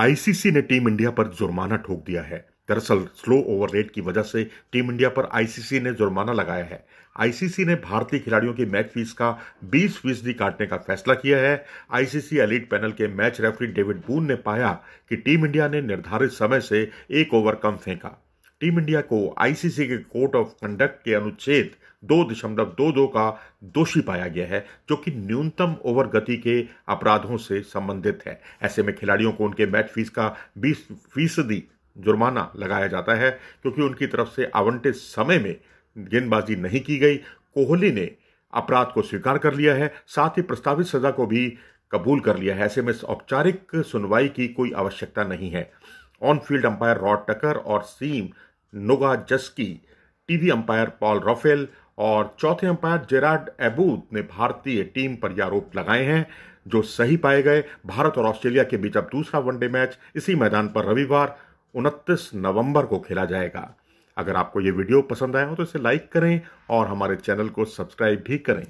ICC ने team India पर जुर्माना ठोक दिया है दरअसल स्लो ओवर रेट की वजह से टीम इंडिया पर आईसीसी ने जुर्माना लगाया है आईसीसी ने भारतीय खिलाड़ियों की मैच फीस का 20 फीसदी काटने का फैसला किया है आईसीसी एलिट पैनल के मैच रेफरी डेविड बून ने पाया कि टीम इंडिया ने निर्धारित समय से एक ओवर कम फेंका टीम इंडिया को आईसीसी के कोड ऑफ कंडक्ट के अनुच्छेद दो दशमलव दो दो का दोषी पाया गया है जो कि न्यूनतम ओवर गति के अपराधों से संबंधित है ऐसे में खिलाड़ियों को उनके मैच फीस का बीस फीसदी जुर्माना लगाया जाता है क्योंकि उनकी तरफ से आवंटित समय में गेंदबाजी नहीं की गई कोहली ने अपराध को स्वीकार कर लिया है साथ ही प्रस्तावित सजा को भी कबूल कर लिया है ऐसे में औपचारिक सुनवाई की कोई आवश्यकता नहीं है on field umpire Rod Tucker और Sam Nogajski TV umpire Paul Reiffel और चौथे अंपायर जेराड एबूद ने भारतीय टीम पर यह आरोप लगाए हैं जो सही पाए गए भारत और ऑस्ट्रेलिया के बीच अब दूसरा वनडे मैच इसी मैदान पर रविवार उनतीस नवंबर को खेला जाएगा अगर आपको ये वीडियो पसंद आया हो तो इसे लाइक करें और हमारे चैनल को सब्सक्राइब भी करें